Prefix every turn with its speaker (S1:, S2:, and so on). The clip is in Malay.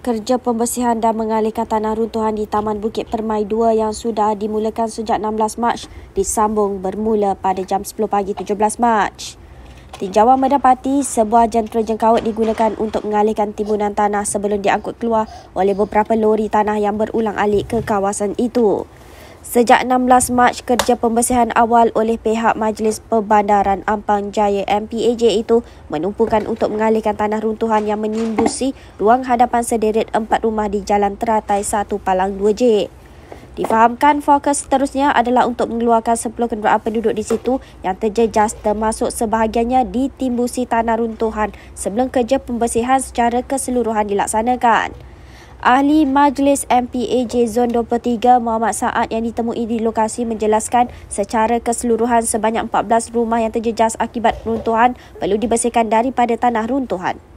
S1: Kerja pembersihan dan mengalihkan tanah runtuhan di Taman Bukit Permai 2 yang sudah dimulakan sejak 16 Mac disambung bermula pada jam 10 pagi 17 Mac. Tinjauan mendapati sebuah jentera jengkaut digunakan untuk mengalihkan timbunan tanah sebelum diangkut keluar oleh beberapa lori tanah yang berulang alik ke kawasan itu. Sejak 16 Mac, kerja pembersihan awal oleh pihak Majlis Perbandaran Ampang Jaya MPAJ itu menumpukan untuk mengalihkan tanah runtuhan yang menimbusi ruang hadapan sederet empat rumah di Jalan Teratai 1 Palang 2J. Difahamkan fokus seterusnya adalah untuk mengeluarkan 10 kenderaan penduduk di situ yang terjejas termasuk sebahagiannya ditimbusi tanah runtuhan sebelum kerja pembersihan secara keseluruhan dilaksanakan. Ahli Majlis MPAJ Zon 23 Muhammad Saad yang ditemui di lokasi menjelaskan secara keseluruhan sebanyak 14 rumah yang terjejas akibat runtuhan perlu dibersihkan daripada tanah runtuhan.